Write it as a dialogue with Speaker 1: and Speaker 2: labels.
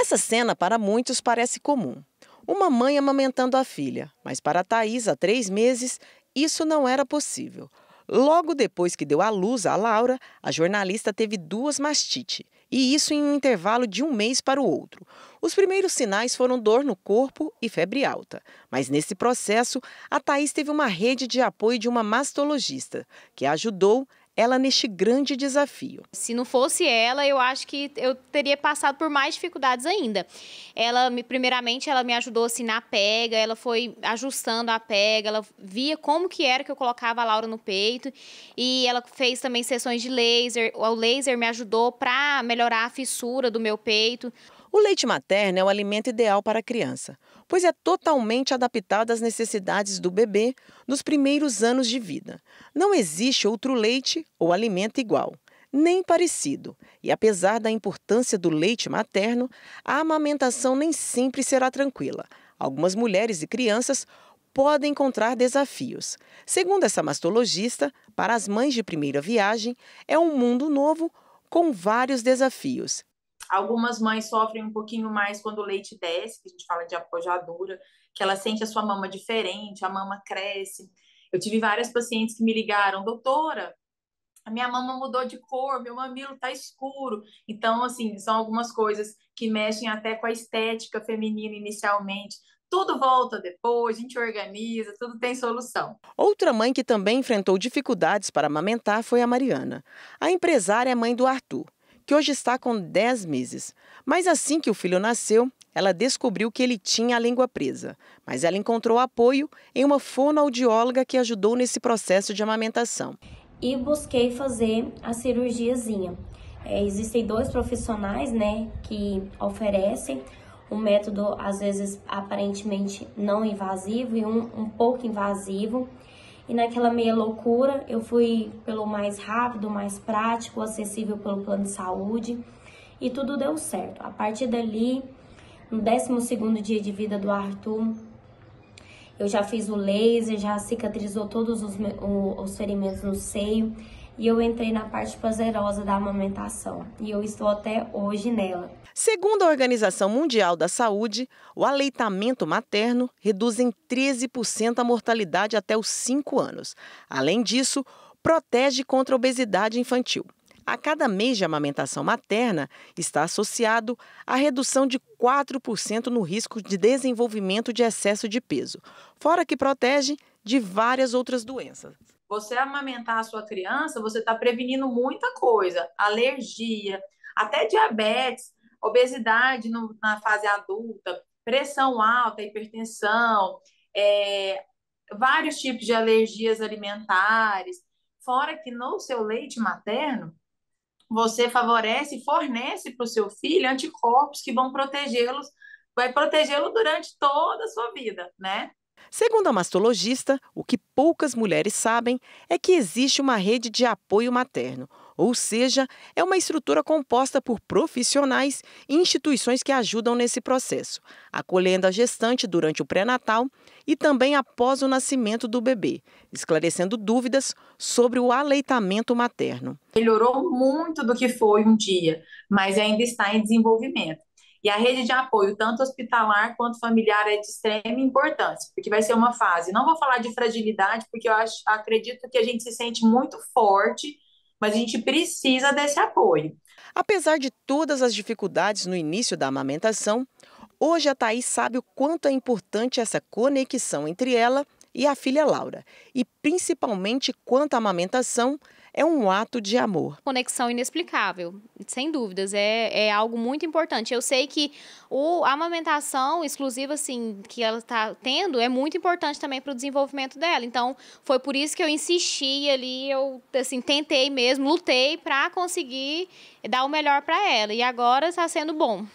Speaker 1: Essa cena para muitos parece comum. Uma mãe amamentando a filha, mas para Thaís, há três meses, isso não era possível. Logo depois que deu à luz a Laura, a jornalista teve duas mastite, e isso em um intervalo de um mês para o outro. Os primeiros sinais foram dor no corpo e febre alta. Mas nesse processo, a Thaís teve uma rede de apoio de uma mastologista, que a ajudou ela neste grande desafio.
Speaker 2: Se não fosse ela, eu acho que eu teria passado por mais dificuldades ainda. Ela, primeiramente, ela me ajudou assim na pega, ela foi ajustando a pega, ela via como que era que eu colocava a Laura no peito e ela fez também sessões de laser. O laser me ajudou para melhorar a fissura do meu peito.
Speaker 1: O leite materno é o alimento ideal para a criança, pois é totalmente adaptado às necessidades do bebê nos primeiros anos de vida. Não existe outro leite ou alimento igual, nem parecido. E apesar da importância do leite materno, a amamentação nem sempre será tranquila. Algumas mulheres e crianças podem encontrar desafios. Segundo essa mastologista, para as mães de primeira viagem, é um mundo novo com vários desafios
Speaker 3: Algumas mães sofrem um pouquinho mais quando o leite desce, que a gente fala de apojadura, que ela sente a sua mama diferente, a mama cresce. Eu tive várias pacientes que me ligaram, doutora, a minha mama mudou de cor, meu mamilo tá escuro. Então, assim, são algumas coisas que mexem até com a estética feminina inicialmente. Tudo volta depois, a gente organiza, tudo tem solução.
Speaker 1: Outra mãe que também enfrentou dificuldades para amamentar foi a Mariana. A empresária é mãe do Arthur que hoje está com 10 meses. Mas assim que o filho nasceu, ela descobriu que ele tinha a língua presa, mas ela encontrou apoio em uma fonoaudióloga que ajudou nesse processo de amamentação.
Speaker 4: E busquei fazer a cirurgiazinha. É, existem dois profissionais, né, que oferecem um método às vezes aparentemente não invasivo e um um pouco invasivo. E naquela meia loucura, eu fui pelo mais rápido, mais prático, acessível pelo plano de saúde e tudo deu certo. A partir dali, no 12 dia de vida do Arthur, eu já fiz o laser, já cicatrizou todos os, os ferimentos no seio e eu entrei na parte prazerosa da amamentação e eu estou até hoje nela.
Speaker 1: Segundo a Organização Mundial da Saúde, o aleitamento materno reduz em 13% a mortalidade até os 5 anos. Além disso, protege contra a obesidade infantil. A cada mês de amamentação materna está associado a redução de 4% no risco de desenvolvimento de excesso de peso, fora que protege de várias outras doenças.
Speaker 3: Você amamentar a sua criança, você está prevenindo muita coisa, alergia, até diabetes, obesidade no, na fase adulta, pressão alta, hipertensão, é, vários tipos de alergias alimentares. Fora que no seu leite materno, você favorece e fornece para o seu filho anticorpos que vão protegê-los, vai protegê-lo durante toda a sua vida, né?
Speaker 1: Segundo a mastologista, o que poucas mulheres sabem é que existe uma rede de apoio materno, ou seja, é uma estrutura composta por profissionais e instituições que ajudam nesse processo, acolhendo a gestante durante o pré-natal e também após o nascimento do bebê, esclarecendo dúvidas sobre o aleitamento materno.
Speaker 3: Melhorou muito do que foi um dia, mas ainda está em desenvolvimento. E a rede de apoio, tanto hospitalar quanto familiar, é de extrema importância, porque vai ser uma fase. Não vou falar de fragilidade, porque eu acho, acredito que a gente se sente muito forte,
Speaker 1: mas a gente precisa desse apoio. Apesar de todas as dificuldades no início da amamentação, hoje a Thaís sabe o quanto é importante essa conexão entre ela e a filha Laura, e principalmente quanto a amamentação é um ato de amor.
Speaker 2: Conexão inexplicável sem dúvidas. É, é algo muito importante. Eu sei que o, a amamentação exclusiva, assim, que ela está tendo é muito importante também para o desenvolvimento dela. Então, foi por isso que eu insisti ali, eu, assim, tentei mesmo, lutei para conseguir dar o melhor para ela. E agora está sendo bom.